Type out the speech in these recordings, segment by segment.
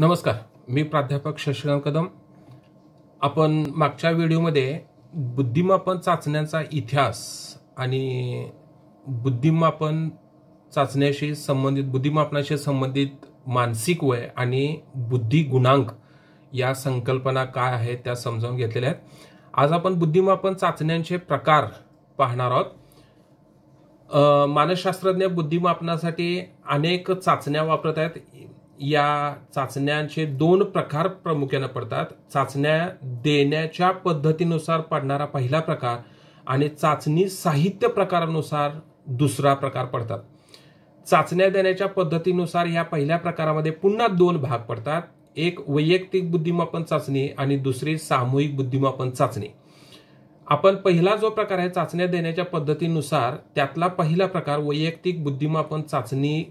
नमस्कार मी प्राध्यापक शशिकांत कदम आपण मागच्या व्हिडिओमध्ये बुद्धिमापन चाचण्यांचा इतिहास आणि बुद्धिमापन चाचण्याशी संबंधित बुद्धिमापनाशी संबंधित मानसिक वय आणि बुद्धी गुणांक या संकल्पना काय आहेत त्या समजावून घेतलेल्या आहेत आज आपण बुद्धिमापन चाचण्यांचे प्रकार पाहणार आहोत मानसशास्त्रज्ञ बुद्धिमापनासाठी अनेक चाचण्या वापरत आहेत या चाचण्यांचे दोन प्रकार प्रामुख्यानं पडतात चाचण्या देण्याच्या पद्धतीनुसार पडणारा पहिला प्रकार आणि चाचणी साहित्य प्रकारानुसार दुसरा प्रकार पडतात चाचण्या देण्याच्या पद्धतीनुसार या पहिल्या प्रकारामध्ये पुन्हा दोन भाग पडतात एक वैयक्तिक बुद्धिमापन चाचणी आणि दुसरी सामूहिक बुद्धिमापन चाचणी आपण पहिला जो प्रकार आहे चाचण्या देण्याच्या पद्धतीनुसार त्यातला पहिला प्रकार वैयक्तिक बुद्धिमापन चाचणी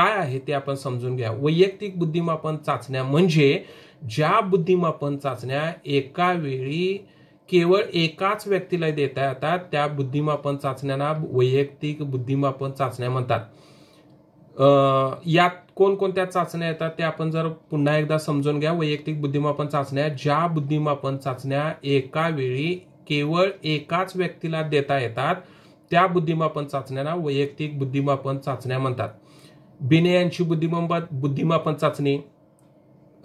काय आहे ते आपण समजून घ्या वैयक्तिक बुद्धिमापन चाचण्या म्हणजे ज्या बुद्धिमापन चाचण्या एका वेळी केवळ एकाच व्यक्तीला देता येतात त्या बुद्धिमापन चाचण्यांना वैयक्तिक बुद्धिमापन चाचण्या म्हणतात यात कोणकोणत्या चाचण्या येतात ते आपण जर पुन्हा एकदा समजून घ्या वैयक्तिक बुद्धिमापन चाचण्या ज्या बुद्धिमापन चाचण्या एका वेळी केवळ एकाच व्यक्तीला देता येतात त्या बुद्धिमापन चाचण्यांना वैयक्तिक बुद्धिमापन चाचण्या म्हणतात बिने यांची बुद्धिमंपा बुद्धिमापन चाचणी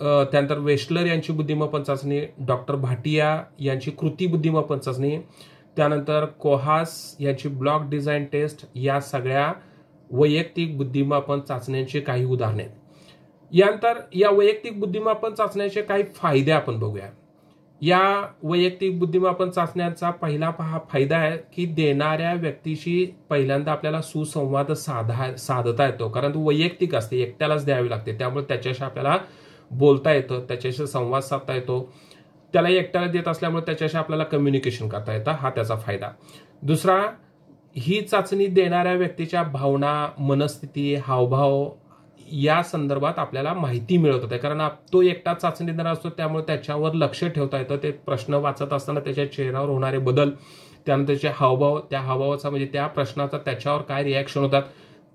त्यानंतर वेस्टलर यांची बुद्धिमापन चाचणी डॉक्टर भाटिया यांची कृती बुद्धिमापन चाचणी त्यानंतर कोहास यांची ब्लॉक डिझाईन टेस्ट या सगळ्या वैयक्तिक बुद्धिमापन चाचण्यांची काही उदाहरणे यानंतर या वैयक्तिक बुद्धिमापन चाचण्याचे काही फायदे आपण बघूया या वैयक्तिक बुद्धिमापन चाचण्याचा पहिला पहा फायदा आहे की देणाऱ्या व्यक्तीशी पहिल्यांदा आपल्याला सुसंवाद साधा साधता येतो कारण तो वैयक्तिक असते एकट्यालाच द्यावी लागते त्यामुळे त्याच्याशी आपल्याला बोलता येतं त्याच्याशी संवाद साधता येतो त्याला एकट्याला देत असल्यामुळे त्याच्याशी आपल्याला कम्युनिकेशन करता येतं हा त्याचा फायदा दुसरा ही चाचणी देणाऱ्या व्यक्तीच्या भावना मनस्थिती हावभाव या संदर्भात आपल्याला माहिती मिळत होते कारण तो एकटा चाचणीदार असतो त्यामुळे त्याच्यावर लक्ष ठेवता येतं ते प्रश्न वाचत असताना त्याच्या चेहऱ्यावर होणारे बदल त्यानंतर त्याचे हावभाव त्या हावभावाचा म्हणजे त्या प्रश्नाचा त्याच्यावर काय रिॲक्शन होतात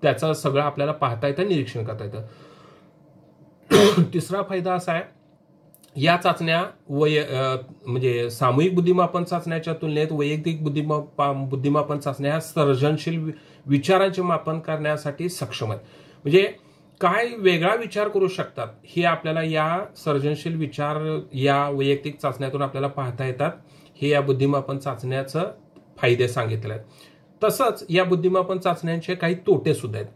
त्याचं सगळं आपल्याला पाहता येतं निरीक्षण करता येतं तिसरा फायदा असा आहे या चाचण्या वय म्हणजे सामूहिक बुद्धिमापन चाचण्याच्या तुलनेत वैयक्तिक बुद्धिमापा बुद्धिमापन चाचण्या ह्या सर्जनशील विचारांचे मापन करण्यासाठी सक्षम आहेत म्हणजे काय वेगळा विचार करू शकतात हे आपल्याला या सर्जनशील विचार या वैयक्तिक चाचण्यातून आपल्याला पाहता येतात हे या बुद्धिमापन चाचण्याचं फायदे सांगितले आहेत तसंच या बुद्धिमापन चाचण्यांचे काही तोटे सुद्धा आहेत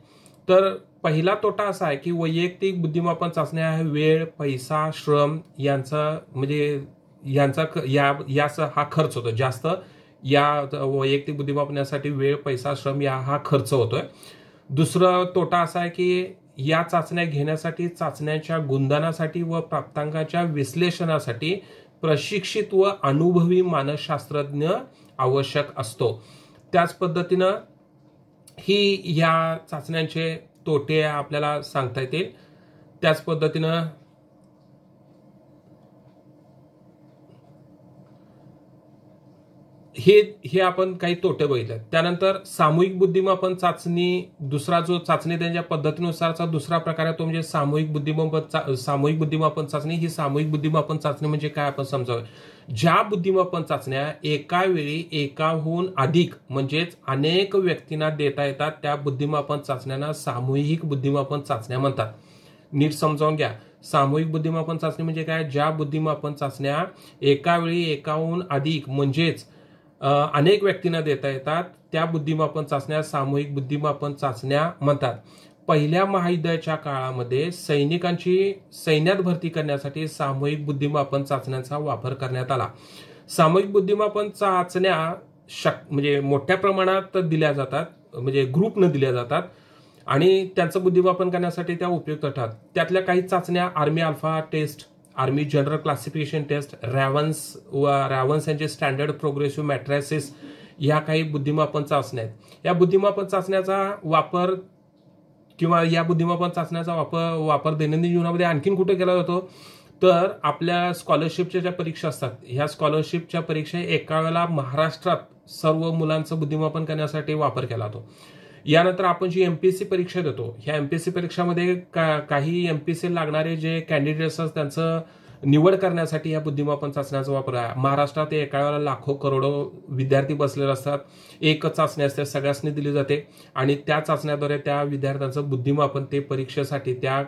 तर पहिला तोटा असा आहे की वैयक्तिक बुद्धिमापन चाचण्या आहे वेळ पैसा श्रम यांचा म्हणजे यांचा या याचा हा खर्च होतो जास्त या वैयक्तिक बुद्धिमापनासाठी वेळ पैसा श्रम या हा खर्च होतोय दुसरं तोटा असा आहे की या चाचण्या घेण्यासाठी चाचण्याच्या गुंधनासाठी व प्राप्तांकाच्या विश्लेषणासाठी प्रशिक्षित व अनुभवी मानसशास्त्रज्ञ आवश्यक असतो त्याच पद्धतीनं ही या चाचण्यांचे तोटे आपल्याला सांगता येतील त्याच पद्धतीनं हे हे आपण काही तोटे बघितले त्यानंतर सामूहिक बुद्धिमापन चाचणी दुसरा जो चाचणी त्यांच्या पद्धतीनुसारचा दुसरा प्रकार आहे तो म्हणजे सामूहिक बुद्धिमापन सामूहिक बुद्धिमापन चाचणी ही सामूहिक बुद्धिमापन चाचणी म्हणजे काय आपण समजावं ज्या बुद्धिमापन चाचण्या एका वेळी एकाहून अधिक म्हणजेच अनेक व्यक्तींना देता येतात त्या बुद्धिमापन चाचण्यांना सामूहिक बुद्धिमापन चाचण्या म्हणतात नीट समजावून घ्या सामूहिक बुद्धिमापन चाचणी म्हणजे काय ज्या बुद्धिमापन चाचण्या एका वेळी एकाहून अधिक म्हणजेच अनेक व्यक्तींना देता येतात त्या बुद्धिमापन चाचण्या सामूहिक बुद्धिमापन चाचण्या म्हणतात पहिल्या महायुद्धाच्या काळामध्ये सैनिकांची सैन्यात भरती करण्यासाठी सामूहिक बुद्धिमापन चाचण्यांचा वापर करण्यात आला सामूहिक बुद्धिमापन चाचण्या शक म्हणजे मोठ्या प्रमाणात दिल्या जातात म्हणजे ग्रुपनं दिल्या जातात आणि त्यांचं बुद्धिमापन करण्यासाठी त्या उपयुक्त ठरतात त्यातल्या काही चाचण्या army alpha test army general classification test Raven's व रॅव्हन्स यांचे स्टँडर्ड प्रोग्रेसिव्ह मॅट्रॅसेस ह्या काही बुद्धिमापन चाचण्या आहेत या बुद्धिमापन चाचण्याचा वापर किंवा या बुद्धिमापन चाचण्याचा वापर वापर दैनंदिन जीवनामध्ये आणखीन कुठे केला जातो तर आपल्या स्कॉलरशिपच्या ज्या परीक्षा असतात ह्या स्कॉलरशिपच्या परीक्षा एका वेळेला महाराष्ट्रात सर्व मुलांचं बुद्धिमापन करण्यासाठी वापर केला जातो यानंतर आपण जी एम पी एस सी परीक्षा देतो ह्या एम पी एस सी परीक्षामध्ये काही एम पी एस सी लागणारे जे कॅन्डिडेट्स असतात त्यांचं निवड करण्यासाठी ह्या बुद्धिमापन चाचण्याचा वापर आहे महाराष्ट्रात एका वेळेला लाखो करोडो विद्यार्थी बसलेले असतात एकच चाचणी असते सगळ्यासनी दिली जाते आणि त्या चाचण्याद्वारे त्या विद्यार्थ्यांचं बुद्धिमापन ते परीक्षेसाठी त्या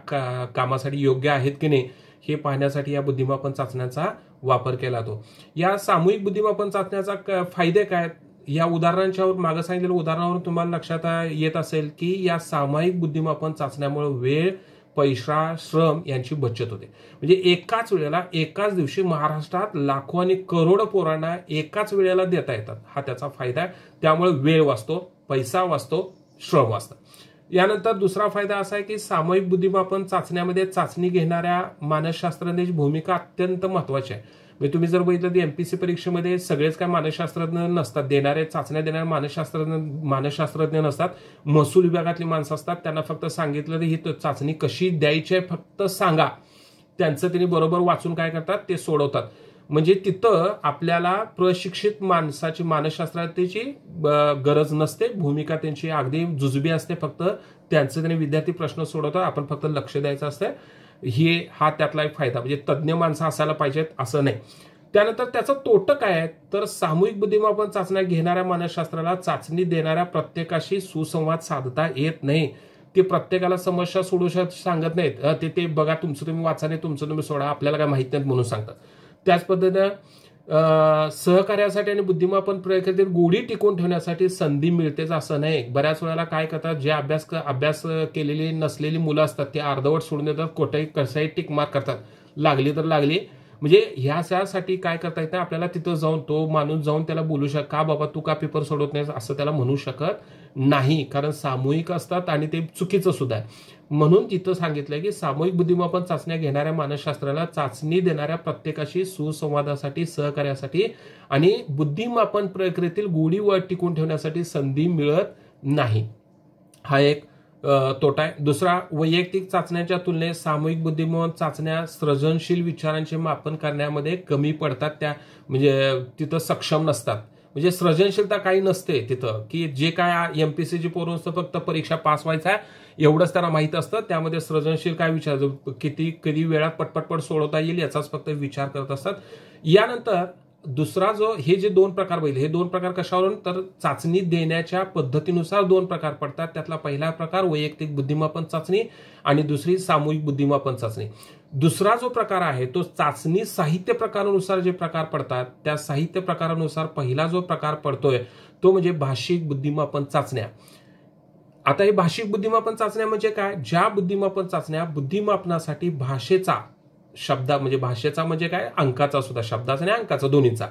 कामासाठी योग्य आहेत की नाही हे पाहण्यासाठी या बुद्धिमापन चाचण्याचा वापर केला जातो या सामूहिक बुद्धिमापन चाचण्याचा फायदे काय या उदाहरणांच्यावर माग सांगितलेल्या उदाहरणावरून तुम्हाला लक्षात येत असेल की या सामायिक बुद्धिमापन चाचण्यामुळे वेळ पैसा श्रम यांची बचत होते म्हणजे एकाच वेळेला एकाच दिवशी महाराष्ट्रात लाखो आणि करोड पोरांना एकाच वेळेला देता येतात हा त्याचा फायदा आहे त्यामुळे वेळ वाचतो पैसा वाचतो श्रम वाचतो यानंतर दुसरा फायदा असा आहे की सामूहिक बुद्धिमापन चाचण्यामध्ये चाचणी घेणाऱ्या मानसशास्त्रज्ञाची भूमिका अत्यंत महत्वाची आहे म्हणजे तुम्ही जर बघितलं तर एमपीसी परीक्षेमध्ये सगळेच काय मानसशास्त्रज्ञ नसतात देणारे चाचण्या देणारे मानसशास्त्रज्ञ मानसशास्त्रज्ञ नसतात महसूल विभागातली माणसं असतात त्यांना फक्त सांगितलं ही चाचणी कशी द्यायची आहे फक्त सांगा त्यांचं त्यांनी बरोबर वाचून काय करतात ते सोडवतात म्हणजे तिथं आपल्याला प्रशिक्षित माणसाची मानसशास्त्राची गरज नसते भूमिका त्यांची अगदी जुजबी असते फक्त त्यांचे त्यांनी विद्यार्थी प्रश्न सोडवतात आपण फक्त लक्ष द्यायचं असतं हे हा त्यातला एक फायदा म्हणजे तज्ज्ञ माणसं असायला पाहिजेत असं नाही त्यानंतर त्याचं तोटं काय आहे तर सामूहिक बुद्धिमापन चाचण्या घेणाऱ्या मानसशास्त्राला चाचणी देणाऱ्या प्रत्येकाशी सुसंवाद साधता येत नाही ते प्रत्येकाला समस्या सोडू शकत सांगत नाहीत ते ते बघा तुमचं तुम्ही वाचा नाही तुमचं तुम्ही सोडा आपल्याला काय माहीत नाही म्हणून सांगतात त्याच पद्धतीनं सहकार्यासाठी आणि बुद्धिमापन प्रक्रियेतील गोडी टिकून ठेवण्यासाठी संधी मिळतेच असं नाही बऱ्याच वेळेला काय करतात जे अभ्यास अभ्यास केलेली नसलेली मुलं असतात ते अर्धवट सोडून देतात कोठेही कसाही टिकमार करतात लागली तर लागली म्हणजे ह्या ह्यासाठी काय करता येतं आपल्याला तिथं जाऊन तो माणूस जाऊन त्याला बोलू शक का बाबा तू का पेपर सोडवत नाही असं त्याला म्हणू शकत नाही कारण सामूहिक असतात आणि ते चुकीचं सुद्धा आहे म्हणून तिथं सांगितलं की सामूहिक बुद्धिमापन चाचण्या घेणाऱ्या मानसशास्त्राला चाचणी देणाऱ्या प्रत्येकाशी सुसंवादासाठी सहकार्यासाठी आणि बुद्धिमापन प्रक्रियेतील वर टिकून ठेवण्यासाठी संधी मिळत नाही हा एक तोटा आहे दुसरा वैयक्तिक चाचण्याच्या तुलनेत सामूहिक बुद्धिमान चाचण्या सृजनशील विचारांचे मापन करण्यामध्ये कमी पडतात त्या म्हणजे तिथं सक्षम नसतात म्हणजे सृजनशीलता काही नसते तिथं की जे काय एम पी सीची असतं फक्त परीक्षा पास व्हायचं आहे एवढंच त्यांना माहीत असतं त्यामध्ये सृजनशील काय विचार किती कधी वेळात पटपटपट सोडवता येईल याचाच फक्त विचार करत असतात यानंतर दुसरा जो हे जे दोन प्रकार बघितले हे दोन प्रकार कशावरून तर चाचणी देण्याच्या पद्धतीनुसार दोन प्रकार पडतात त्यातला पहिला प्रकार वैयक्तिक बुद्धिमापन चाचणी आणि दुसरी सामूहिक बुद्धिमापन चाचणी दुसरा जो प्रकार आहे तो चाचणी साहित्य प्रकारानुसार जे प्रकार पडतात त्या साहित्य प्रकारानुसार पहिला जो प्रकार पडतोय तो म्हणजे भाषिक बुद्धिमापन चाचण्या आता हे भाषिक बुद्धिमापन चाचण्या म्हणजे काय ज्या बुद्धिमापन चाचण्या बुद्धिमापनासाठी भाषेचा शब्द म्हणजे भाषेचा म्हणजे काय अंकाचा सुद्धा शब्दाचा आणि अंकाचा दोन्हीचा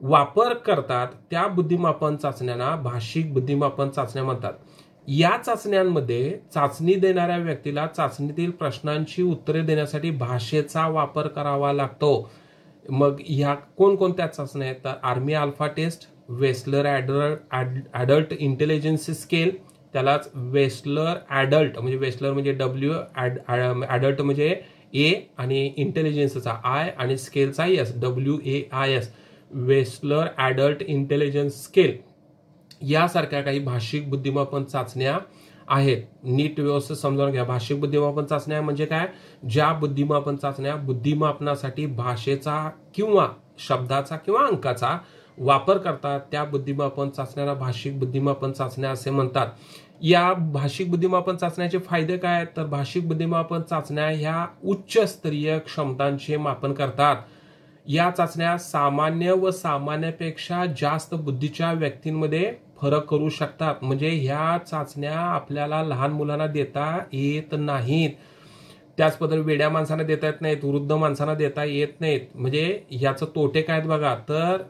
वापर करतात त्या बुद्धिमापन चाचण्यांना भाषिक बुद्धिमापन चाचण्या म्हणतात या चाचण्यांमध्ये चाचणी देणाऱ्या व्यक्तीला चाचणीतील प्रश्नांची उत्तरे देण्यासाठी भाषेचा वापर करावा लागतो मग ह्या कोणकोणत्या चाचण्या आहेत तर army alpha test Wechsler adult ad adult intelligence scale त्यालाच वेस्लर ॲडल्ट म्हणजे वेस्लर म्हणजे डब्ल्यू ॲडल्ट म्हणजे ए आणि इंटेलिजन्सचा आय आणि स्केलचा S W A I S Wechsler adult intelligence scale यासारख्या काही भाषिक बुद्धिमापन चाचण्या आहेत नीट व्यवस्थित समजावून घ्या भाषिक बुद्धिमापन चाचण्या म्हणजे काय ज्या बुद्धिमापन चाचण्या बुद्धिमापनासाठी भाषेचा किंवा शब्दाचा किंवा अंकाचा वापर करतात त्या बुद्धिमापन चाचण्याला भाषिक बुद्धिमापन चाचण्या असे म्हणतात या भाषिक बुद्धिमापन चाचण्याचे फायदे काय आहेत तर भाषिक बुद्धिमापन चाचण्या ह्या उच्चस्तरीय क्षमतांचे मापन करतात या चाचण्या सामान्य व सामान्यापेक्षा जास्त बुद्धीच्या व्यक्तींमध्ये फरक करू शकतात म्हणजे ह्या चाचण्या आपल्याला लहान मुलांना देता येत नाहीत त्याच वेड्या माणसांना देता येत नाहीत वृद्ध माणसांना देता येत नाहीत म्हणजे याचं तोटे काय बघा तर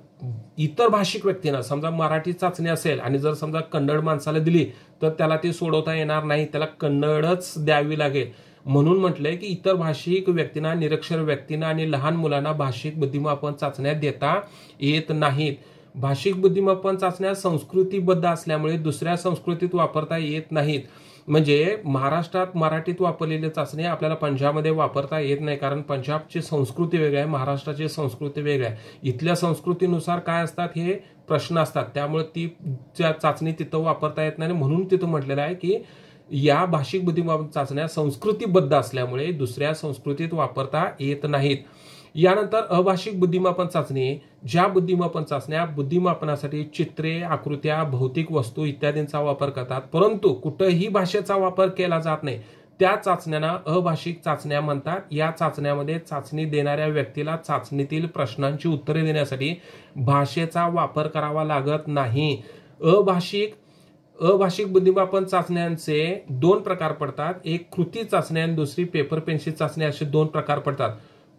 इतर भाषिक व्यक्तींना समजा मराठी चाचणी असेल आणि जर समजा कन्नड माणसाला दिली तर त्याला ती सोडवता येणार नाही त्याला कन्नडच द्यावी लागेल म्हणून म्हटलंय की इतर भाषिक व्यक्तींना निरक्षर व्यक्तींना आणि लहान मुलांना भाषिक बुद्धिमापन चाचण्या देता येत नाहीत भाषिक बुद्धिमापन चाचण्या संस्कृतीबद्ध असल्यामुळे दुसऱ्या संस्कृतीत वापरता येत नाहीत म्हणजे महाराष्ट्रात मराठीत वापरलेली चाचणी आपल्याला पंजाबमध्ये वापरता येत नाही कारण पंजाबची संस्कृती वेगळी आहे महाराष्ट्राची संस्कृती वेगळी आहे इथल्या संस्कृतीनुसार काय असतात हे प्रश्न असतात त्यामुळे ती चाचणी तिथं वापरता येत नाही म्हणून तिथं म्हटलेलं आहे की या भाषिक बुद्धिमापन चाचण्या संस्कृतीबद्ध असल्यामुळे दुसऱ्या संस्कृतीत वापरता येत नाहीत यानंतर अभाषिक बुद्धिमापन चाचणी ज्या बुद्धिमापन चाचण्या बुद्धिमापनासाठी चित्रे आकृत्या भौतिक वस्तू इत्यादींचा वापर करतात परंतु कुठंही भाषेचा वापर केला जात नाही त्या चाचण्यांना अभाषिक चाचण्या म्हणतात या चाचण्यामध्ये चाचणी देणाऱ्या व्यक्तीला चाचणीतील प्रश्नांची उत्तरे देण्यासाठी भाषेचा वापर करावा लागत नाही अभाषिक अभाषिक बुद्धिमापन चाचण्यांचे दोन प्रकार पडतात एक कृती चाचण्या आणि दुसरी पेपर पेन्सिल चाचणी असे दोन प्रकार पडतात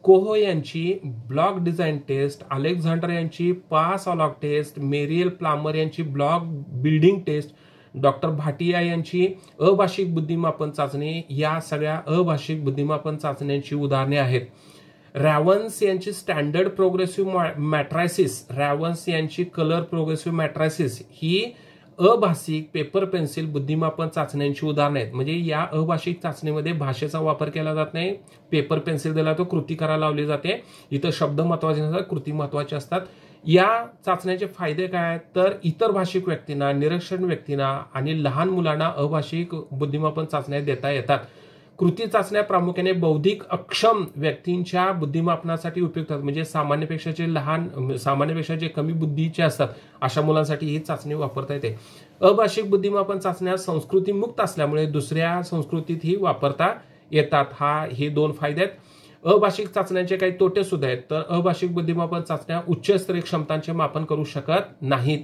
कोहो यांची ब्लॉक डिझाईन टेस्ट अलेक्झांडर यांची pass along test Merrill Palmer यांची block building test doctor Bhatia यांची अभाषिक बुद्धिमापन चाचणी या सगळ्या अभाषिक बुद्धिमापन चाचण्यांची उदाहरणे आहेत रॅवन्स यांची स्टँडर्ड प्रोग्रेसिव्ह मॅट्रायसिस रॅवन्स यांची कलर प्रोग्रेसिव्ह मॅट्रायसिस ही अभाषिक पेपर पेन्सिल बुद्धिमापन चाचण्यांची उदाहरणं आहेत म्हणजे या अभाषिक चाचणीमध्ये भाषेचा वापर केला जात नाही पेपर पेन्सिल दिला तो कृती करायला लावली जाते इथं शब्द महत्वाचे नसतात कृती महत्वाचे असतात या चाचण्याचे फायदे काय आहेत तर इतर भाषिक व्यक्तींना निरक्षण व्यक्तींना आणि लहान मुलांना अभाषिक बुद्धिमापन चाचण्या देता येतात कृती चाचण्या प्रामुख्याने बौद्धिक अक्षम व्यक्तींच्या बुद्धिमापनासाठी उपयुक्त म्हणजे सामान्यपेक्षा जे लहान सामान्यपेक्षा जे कमी बुद्धीचे असतात अशा मुलांसाठी ही चाचणी वापरता येते अभाषिक बुद्धिमापन चाचण्या मुक्त असल्यामुळे दुसऱ्या संस्कृतीतही वापरता येतात हा हे दोन फायदे आहेत अभाषिक चाचण्यांचे काही तोटे सुद्धा आहेत तर अभाषिक बुद्धिमापन चाचण्या उच्चस्तरीय क्षमतांचे मापन करू शकत नाहीत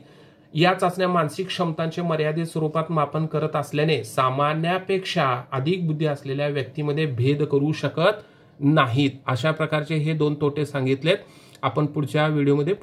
या चाचण्या मानसिक क्षमतांचे मर्यादित स्वरूपात मापन करत असल्याने सामान्यापेक्षा अधिक बुद्धी असलेल्या व्यक्तीमध्ये भेद करू शकत नाहीत अशा प्रकारचे हे दोन तोटे सांगितलेत आपण पुढच्या व्हिडिओमध्ये